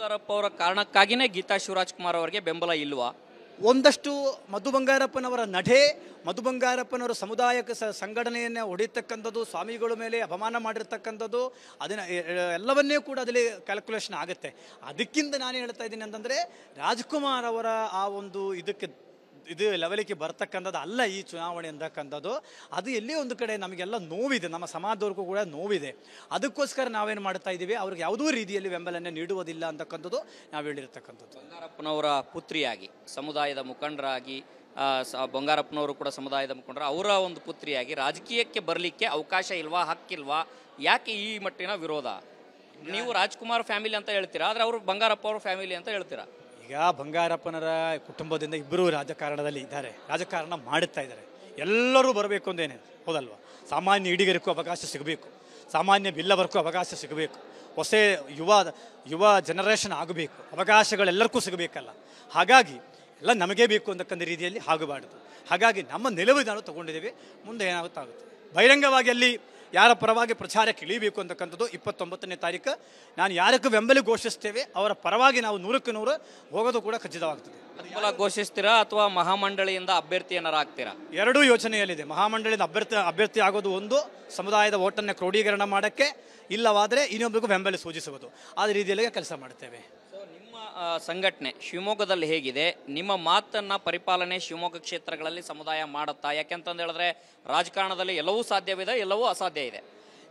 ಬಂಗಾರಪ್ಪ ಅವರ ಕಾರಣಕ್ಕಾಗಿನೇ ಗೀತಾ ಕುಮಾರ್ ಅವರಿಗೆ ಬೆಂಬಲ ಇಲ್ವಾ ಒಂದಷ್ಟು ಮಧು ಬಂಗಾರಪ್ಪನವರ ನಡೆ ಮಧು ಬಂಗಾರಪ್ಪನವರ ಸಮುದಾಯಕ್ಕೆ ಸಂಘಟನೆಯನ್ನು ಹೊಡೆಯತಕ್ಕಂಥದ್ದು ಸ್ವಾಮಿಗಳ ಮೇಲೆ ಅಪಮಾನ ಮಾಡಿರ್ತಕ್ಕಂಥದ್ದು ಅದನ್ನು ಎಲ್ಲವನ್ನೇ ಕೂಡ ಅದರಲ್ಲಿ ಕ್ಯಾಲ್ಕುಲೇಷನ್ ಆಗುತ್ತೆ ಅದಕ್ಕಿಂತ ನಾನು ಹೇಳ್ತಾ ಇದ್ದೀನಿ ಅಂತಂದರೆ ರಾಜ್ಕುಮಾರ್ ಅವರ ಆ ಒಂದು ಇದಕ್ಕೆ ಇದು ಲೆವೆಲಿಗೆ ಬರ್ತಕ್ಕಂಥದ್ದು ಅಲ್ಲ ಈ ಚುನಾವಣೆ ಅಂತಕ್ಕಂಥದ್ದು ಅದು ಎಲ್ಲಿ ಒಂದು ಕಡೆ ನಮಗೆಲ್ಲ ನೋವಿದೆ ನಮ್ಮ ಸಮಾಜದವ್ರಿಗೂ ಕೂಡ ನೋವಿದೆ ಅದಕ್ಕೋಸ್ಕರ ನಾವೇನು ಮಾಡ್ತಾ ಇದ್ದೀವಿ ಅವ್ರಿಗೆ ಯಾವುದೂ ರೀತಿಯಲ್ಲಿ ಬೆಂಬಲನೆ ನೀಡುವುದಿಲ್ಲ ಅಂತಕ್ಕಂಥದ್ದು ನಾವು ಹೇಳಿರ್ತಕ್ಕಂಥದ್ದು ಬಂಗಾರಪ್ಪನವರ ಪುತ್ರಿಯಾಗಿ ಸಮುದಾಯದ ಮುಖಂಡರಾಗಿ ಬಂಗಾರಪ್ಪನವರು ಕೂಡ ಸಮುದಾಯದ ಮುಖಂಡರು ಅವರ ಒಂದು ಪುತ್ರಿಯಾಗಿ ರಾಜಕೀಯಕ್ಕೆ ಬರಲಿಕ್ಕೆ ಅವಕಾಶ ಇಲ್ವಾ ಹಕ್ಕಿಲ್ವಾ ಯಾಕೆ ಈ ಮಟ್ಟಿನ ವಿರೋಧ ನೀವು ರಾಜ್ಕುಮಾರ್ ಫ್ಯಾಮಿಲಿ ಅಂತ ಹೇಳ್ತೀರಾ ಆದರೆ ಅವರು ಬಂಗಾರಪ್ಪ ಅವ್ರ ಫ್ಯಾಮಿಲಿ ಅಂತ ಹೇಳ್ತೀರಾ ಈಗ ಬಂಗಾರಪ್ಪನರ ಕುಟುಂಬದಿಂದ ಇಬ್ಬರು ರಾಜಕಾರಣದಲ್ಲಿ ಇದ್ದಾರೆ ರಾಜಕಾರಣ ಮಾಡುತ್ತಾ ಇದ್ದಾರೆ ಎಲ್ಲರೂ ಬರಬೇಕು ಅಂದೇನೆ ಹೌದಲ್ವ ಸಾಮಾನ್ಯ ಇಡಿಗರಿಗೂ ಅವಕಾಶ ಸಿಗಬೇಕು ಸಾಮಾನ್ಯ ಬಿಲ್ಲವರ್ಗೂ ಅವಕಾಶ ಸಿಗಬೇಕು ಹೊಸ ಯುವ ಯುವ ಜನರೇಷನ್ ಆಗಬೇಕು ಅವಕಾಶಗಳೆಲ್ಲರಿಗೂ ಸಿಗಬೇಕಲ್ಲ ಹಾಗಾಗಿ ಎಲ್ಲ ನಮಗೇ ಬೇಕು ಅಂತಕ್ಕಂಥ ರೀತಿಯಲ್ಲಿ ಆಗಬಾರ್ದು ಹಾಗಾಗಿ ನಮ್ಮ ನಿಲುವು ನಾವು ತಗೊಂಡಿದ್ದೇವೆ ಮುಂದೆ ಏನಾಗುತ್ತಾಗುತ್ತೆ ಬಹಿರಂಗವಾಗಿ ಅಲ್ಲಿ ಯಾರ ಪರವಾಗಿ ಪ್ರಚಾರಕ್ಕೆ ಇಳಿಬೇಕು ಅಂತಕ್ಕಂಥದ್ದು ಇಪ್ಪತ್ತೊಂಬತ್ತನೇ ತಾರೀಕು ನಾನು ಯಾರಕ್ಕೂ ಬೆಂಬಲಿ ಘೋಷಿಸ್ತೇವೆ ಅವರ ಪರವಾಗಿ ನಾವು ನೂರಕ್ಕೆ ನೂರು ಹೋಗೋದು ಕೂಡ ಖಚಿತವಾಗ್ತದೆ ಬೆಂಬಲ ಘೋಷಿಸ್ತೀರಾ ಅಥವಾ ಮಹಾಮಂಡಳಿಯಿಂದ ಅಭ್ಯರ್ಥಿ ಏನಾರಾಗ್ತೀರಾ ಆಗ್ತೀರಾ ಎರಡೂ ಯೋಚನೆಯಲ್ಲಿದೆ ಮಹಾಮಂಡಳಿಯಿಂದ ಅಭ್ಯರ್ಥಿ ಅಭ್ಯರ್ಥಿ ಆಗೋದು ಒಂದು ಸಮುದಾಯದ ಓಟನ್ನು ಕ್ರೋಢೀಕರಣ ಮಾಡೋಕ್ಕೆ ಇಲ್ಲವಾದರೆ ಇನ್ನೊಬ್ಬರಿಗೂ ಬೆಂಬಲ ಸೂಚಿಸುವುದು ಆ ರೀತಿಯಲ್ಲಿ ಕೆಲಸ ಮಾಡ್ತೇವೆ ಸಂಘಟನೆ ಶಿವಮೊಗ್ಗದಲ್ಲಿ ಹೇಗಿದೆ ನಿಮ್ಮ ಮಾತನ್ನ ಪರಿಪಾಲನೆ ಶಿವಮೊಗ್ಗ ಕ್ಷೇತ್ರಗಳಲ್ಲಿ ಸಮುದಾಯ ಮಾಡುತ್ತಾ ಯಾಕೆಂತಂದು ಹೇಳಿದ್ರೆ ರಾಜಕಾರಣದಲ್ಲಿ ಎಲ್ಲವೂ ಸಾಧ್ಯವಿದೆ ಎಲ್ಲವೂ ಅಸಾಧ್ಯ ಇದೆ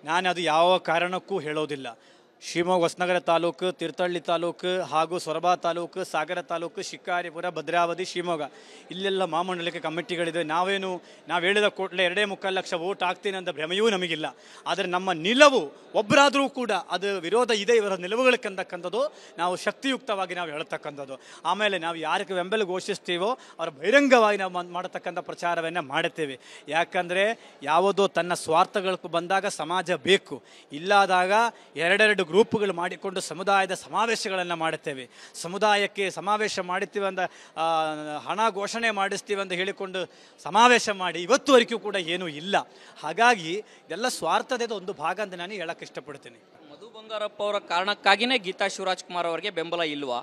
ನಾನು ಅದು ಯಾವ ಕಾರಣಕ್ಕೂ ಹೇಳೋದಿಲ್ಲ ಶಿವಮೊಗ್ಗ ಹೊಸನಗರ ತಾಲೂಕು ತೀರ್ಥಹಳ್ಳಿ ತಾಲೂಕು ಹಾಗೂ ಸೊರಬ ತಾಲೂಕು ಸಾಗರ ತಾಲೂಕು ಶಿಕಾರಿಪುರ ಭದ್ರಾವತಿ ಶಿವಮೊಗ್ಗ ಇಲ್ಲೆಲ್ಲ ಮಾಮಂಡಲಿಕ ಕಮಿಟಿಗಳಿದೆ ನಾವೇನು ನಾವು ಹೇಳಿದ ಕೂಡಲೇ ಎರಡೇ ಮುಕ್ಕಾಲು ಲಕ್ಷ ಓಟ್ ಹಾಕ್ತೀನಿ ಅಂತ ಭ್ರಮೆಯೂ ನಮಗಿಲ್ಲ ಆದರೆ ನಮ್ಮ ನಿಲುವು ಒಬ್ಬರಾದರೂ ಕೂಡ ಅದು ವಿರೋಧ ಇದೆ ಇವರ ನಿಲುವುಗಳಕ್ಕಂತಕ್ಕಂಥದ್ದು ನಾವು ಶಕ್ತಿಯುಕ್ತವಾಗಿ ನಾವು ಹೇಳ್ತಕ್ಕಂಥದ್ದು ಆಮೇಲೆ ನಾವು ಯಾರಿಗೆ ಬೆಂಬಲ ಘೋಷಿಸ್ತೀವೋ ಅವರ ಬಹಿರಂಗವಾಗಿ ನಾವು ಮಾಡತಕ್ಕಂಥ ಪ್ರಚಾರವನ್ನು ಮಾಡುತ್ತೇವೆ ಯಾಕಂದರೆ ಯಾವುದೋ ತನ್ನ ಸ್ವಾರ್ಥಗಳಕ್ಕೂ ಬಂದಾಗ ಸಮಾಜ ಬೇಕು ಇಲ್ಲಾದಾಗ ಎರಡೆರಡು ಗ್ರೂಪ್ಗಳು ಮಾಡಿಕೊಂಡು ಸಮುದಾಯದ ಸಮಾವೇಶಗಳನ್ನು ಮಾಡುತ್ತೇವೆ ಸಮುದಾಯಕ್ಕೆ ಸಮಾವೇಶ ಮಾಡುತ್ತೀವಿ ಅಂತ ಹಣ ಘೋಷಣೆ ಮಾಡಿಸ್ತೀವಿ ಅಂತ ಹೇಳಿಕೊಂಡು ಸಮಾವೇಶ ಮಾಡಿ ಇವತ್ತುವರೆಗೂ ಕೂಡ ಏನೂ ಇಲ್ಲ ಹಾಗಾಗಿ ಇದೆಲ್ಲ ಸ್ವಾರ್ಥದ ಒಂದು ಭಾಗ ಅಂತ ನಾನು ಹೇಳಕ್ಕೆ ಇಷ್ಟಪಡ್ತೀನಿ ಮಧು ಬಂಗಾರಪ್ಪ ಅವರ ಕಾರಣಕ್ಕಾಗಿಯೇ ಗೀತಾ ಶಿವರಾಜ್ ಕುಮಾರ್ ಅವರಿಗೆ ಬೆಂಬಲ ಇಲ್ವಾ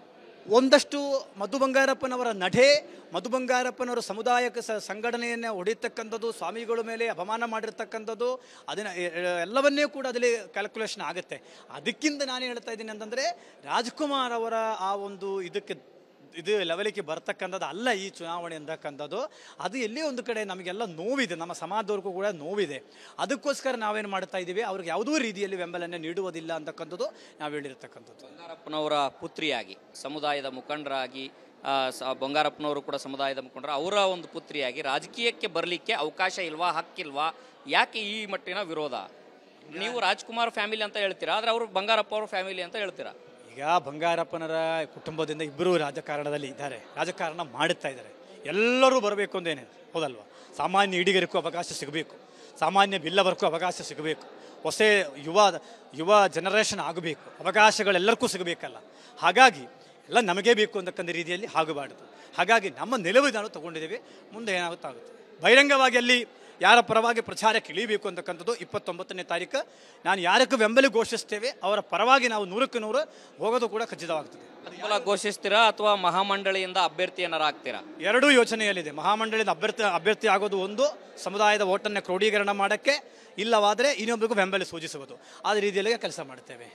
ಒಂದಷ್ಟು ಮಧು ಬಂಗಾರಪ್ಪನವರ ನಡೆ ಮಧು ಬಂಗಾರಪ್ಪನವರ ಸಮುದಾಯಕ್ಕೆ ಸಂಘಟನೆಯನ್ನು ಹೊಡೆಯತಕ್ಕಂಥದ್ದು ಸ್ವಾಮಿಗಳ ಮೇಲೆ ಅಪಮಾನ ಮಾಡಿರ್ತಕ್ಕಂಥದ್ದು ಅದನ್ನು ಎಲ್ಲವನ್ನೇ ಕೂಡ ಅದರಲ್ಲಿ ಕ್ಯಾಲ್ಕುಲೇಷನ್ ಆಗುತ್ತೆ ಅದಕ್ಕಿಂತ ನಾನು ಹೇಳ್ತಾ ಇದ್ದೀನಿ ಅಂತಂದರೆ ರಾಜ್ಕುಮಾರ್ ಅವರ ಆ ಒಂದು ಇದಕ್ಕೆ ಇದು ಲೆವೆಲಿಗೆ ಬರ್ತಕ್ಕಂಥದ್ದು ಅಲ್ಲ ಈ ಚುನಾವಣೆ ಅಂತಕ್ಕಂಥದ್ದು ಅದು ಎಲ್ಲಿ ಒಂದು ಕಡೆ ನಮಗೆಲ್ಲ ನೋವಿದೆ ನಮ್ಮ ಸಮಾಜದವ್ರಿಗೂ ಕೂಡ ನೋವಿದೆ ಅದಕ್ಕೋಸ್ಕರ ನಾವೇನು ಮಾಡ್ತಾ ಇದ್ದೀವಿ ಅವ್ರಿಗೆ ಯಾವುದೂ ರೀತಿಯಲ್ಲಿ ಬೆಂಬಲನೆ ನೀಡುವುದಿಲ್ಲ ಅಂತಕ್ಕಂಥದ್ದು ನಾವು ಹೇಳಿರ್ತಕ್ಕಂಥದ್ದು ಬಂಗಾರಪ್ಪನವರ ಪುತ್ರಿಯಾಗಿ ಸಮುದಾಯದ ಮುಖಂಡರಾಗಿ ಬಂಗಾರಪ್ಪನವರು ಕೂಡ ಸಮುದಾಯದ ಮುಖಂಡರು ಅವರ ಒಂದು ಪುತ್ರಿಯಾಗಿ ರಾಜಕೀಯಕ್ಕೆ ಬರಲಿಕ್ಕೆ ಅವಕಾಶ ಇಲ್ವಾ ಹಕ್ಕಿಲ್ವಾ ಯಾಕೆ ಈ ಮಟ್ಟಿನ ವಿರೋಧ ನೀವು ರಾಜ್ಕುಮಾರ್ ಫ್ಯಾಮಿಲಿ ಅಂತ ಹೇಳ್ತೀರಾ ಆದರೆ ಅವರು ಬಂಗಾರಪ್ಪ ಅವ್ರ ಫ್ಯಾಮಿಲಿ ಅಂತ ಹೇಳ್ತೀರಾ ಈಗ ಬಂಗಾರಪ್ಪನರ ಕುಟುಂಬದಿಂದ ಇಬ್ಬರೂ ರಾಜಕಾರಣದಲ್ಲಿ ಇದ್ದಾರೆ ರಾಜಕಾರಣ ಮಾಡುತ್ತಾ ಇದ್ದಾರೆ ಎಲ್ಲರೂ ಬರಬೇಕು ಅಂದೇನೆ ಹೌದಲ್ವ ಸಾಮಾನ್ಯ ಇಡಿಗರಿಗೂ ಅವಕಾಶ ಸಿಗಬೇಕು ಸಾಮಾನ್ಯ ಬಿಲ್ಲವರ್ಗೂ ಅವಕಾಶ ಸಿಗಬೇಕು ಹೊಸ ಯುವ ಯುವ ಜನರೇಷನ್ ಆಗಬೇಕು ಅವಕಾಶಗಳೆಲ್ಲರಿಗೂ ಸಿಗಬೇಕಲ್ಲ ಹಾಗಾಗಿ ಎಲ್ಲ ನಮಗೇ ಬೇಕು ಅಂತಕ್ಕಂಥ ರೀತಿಯಲ್ಲಿ ಆಗಬಾರ್ದು ಹಾಗಾಗಿ ನಮ್ಮ ನಿಲುವು ನಾವು ತಗೊಂಡಿದ್ದೇವೆ ಮುಂದೆ ಏನಾಗುತ್ತಾಗುತ್ತೆ ಬಹಿರಂಗವಾಗಿ ಅಲ್ಲಿ ಯಾರ ಪರವಾಗಿ ಪ್ರಚಾರಕ್ಕೆ ಇಳಿಬೇಕು ಅಂತಕ್ಕಂಥದ್ದು ಇಪ್ಪತ್ತೊಂಬತ್ತನೇ ತಾರೀಕು ನಾನು ಯಾರಕ್ಕೂ ಬೆಂಬಲ ಘೋಷಿಸ್ತೇವೆ ಅವರ ಪರವಾಗಿ ನಾವು ನೂರಕ್ಕೆ ನೂರು ಹೋಗೋದು ಕೂಡ ಖಚಿತವಾಗ್ತದೆ ಬೆಂಬಲ ಘೋಷಿಸ್ತೀರಾ ಅಥವಾ ಮಹಾಮಂಡಳಿಯಿಂದ ಅಭ್ಯರ್ಥಿ ಏನಾರು ಆಗ್ತೀರಾ ಎರಡೂ ಯೋಚನೆಯಲ್ಲಿದೆ ಮಹಾಮಂಡಳಿಯಿಂದ ಅಭ್ಯರ್ಥಿ ಅಭ್ಯರ್ಥಿ ಆಗೋದು ಒಂದು ಸಮುದಾಯದ ಓಟನ್ನು ಕ್ರೋಢೀಕರಣ ಮಾಡೋಕ್ಕೆ ಇಲ್ಲವಾದರೆ ಇನ್ನೊಬ್ಬರಿಗೂ ಬೆಂಬಲ ಸೂಚಿಸುವುದು ಆ ರೀತಿಯಲ್ಲಿ ಕೆಲಸ ಮಾಡ್ತೇವೆ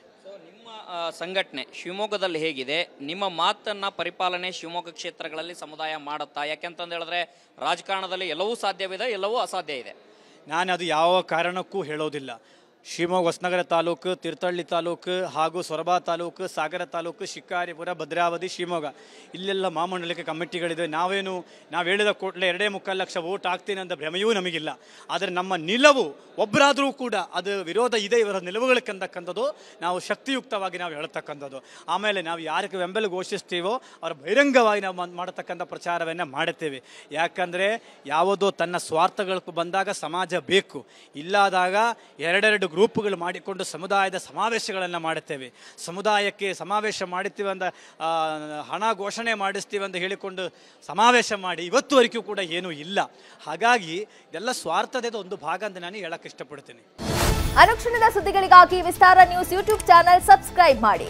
ಸಂಘಟನೆ ಶಿವಮೊಗ್ಗದಲ್ಲಿ ಹೇಗಿದೆ ನಿಮ್ಮ ಮಾತನ್ನ ಪರಿಪಾಲನೆ ಶಿವಮೊಗ್ಗ ಕ್ಷೇತ್ರಗಳಲ್ಲಿ ಸಮುದಾಯ ಮಾಡುತ್ತಾ ಯಾಕೆಂತಂದು ಹೇಳಿದ್ರೆ ರಾಜಕಾರಣದಲ್ಲಿ ಎಲ್ಲವೂ ಸಾಧ್ಯವಿದೆ ಎಲ್ಲವೂ ಅಸಾಧ್ಯ ಇದೆ ನಾನು ಅದು ಯಾವ ಕಾರಣಕ್ಕೂ ಹೇಳೋದಿಲ್ಲ ಶಿವಮೊಗ್ಗ ಹೊಸನಗರ ತಾಲೂಕು ತೀರ್ಥಹಳ್ಳಿ ತಾಲೂಕು ಹಾಗೂ ಸೊರಬ ತಾಲೂಕು ಸಾಗರ ತಾಲೂಕು ಶಿಕಾರಿಪುರ ಭದ್ರಾವತಿ ಶಿವಮೊಗ್ಗ ಇಲ್ಲೆಲ್ಲ ಮಹಾಮಂಡಲಕ್ಕೆ ಕಮಿಟಿಗಳಿದೆ ನಾವೇನು ನಾವು ಹೇಳಿದ ಕೂಡಲೇ ಎರಡೇ ಮುಕ್ಕಾಲು ಲಕ್ಷ ಓಟ್ ಆಗ್ತೀನಿ ಅಂತ ಭ್ರಮೆಯೂ ನಮಗಿಲ್ಲ ಆದರೆ ನಮ್ಮ ನಿಲುವು ಒಬ್ಬರಾದರೂ ಕೂಡ ಅದು ವಿರೋಧ ಇದೆ ಇವರ ನಿಲುವುಗಳಿಗೆ ನಾವು ಶಕ್ತಿಯುಕ್ತವಾಗಿ ನಾವು ಹೇಳ್ತಕ್ಕಂಥದ್ದು ಆಮೇಲೆ ನಾವು ಯಾರಿಗೆ ಬೆಂಬಲ ಘೋಷಿಸ್ತೀವೋ ಅವ್ರ ಬಹಿರಂಗವಾಗಿ ನಾವು ಮಾಡತಕ್ಕಂಥ ಪ್ರಚಾರವನ್ನು ಮಾಡುತ್ತೇವೆ ಯಾಕಂದರೆ ಯಾವುದೋ ತನ್ನ ಸ್ವಾರ್ಥಗಳಕ್ಕೂ ಬಂದಾಗ ಸಮಾಜ ಬೇಕು ಇಲ್ಲಾದಾಗ ಎರಡೆರಡು ಗ್ರೂಪ್ಗಳು ಮಾಡಿಕೊಂಡು ಸಮುದಾಯದ ಸಮಾವೇಶಗಳನ್ನು ಮಾಡುತ್ತೇವೆ ಸಮುದಾಯಕ್ಕೆ ಸಮಾವೇಶ ಮಾಡುತ್ತೀವಿ ಅಂತ ಹಣ ಘೋಷಣೆ ಮಾಡಿಸ್ತೀವಿ ಅಂತ ಹೇಳಿಕೊಂಡು ಸಮಾವೇಶ ಮಾಡಿ ಇವತ್ತುವರೆಗೂ ಕೂಡ ಏನೂ ಇಲ್ಲ ಹಾಗಾಗಿ ಇದೆಲ್ಲ ಸ್ವಾರ್ಥದ ಒಂದು ಭಾಗ ಅಂತ ನಾನು ಹೇಳಕ್ಕೆ ಇಷ್ಟಪಡ್ತೀನಿ ಅನುಕ್ಷಣದ ಸುದ್ದಿಗಳಿಗಾಗಿ Vistara news YouTube channel subscribe ಮಾಡಿ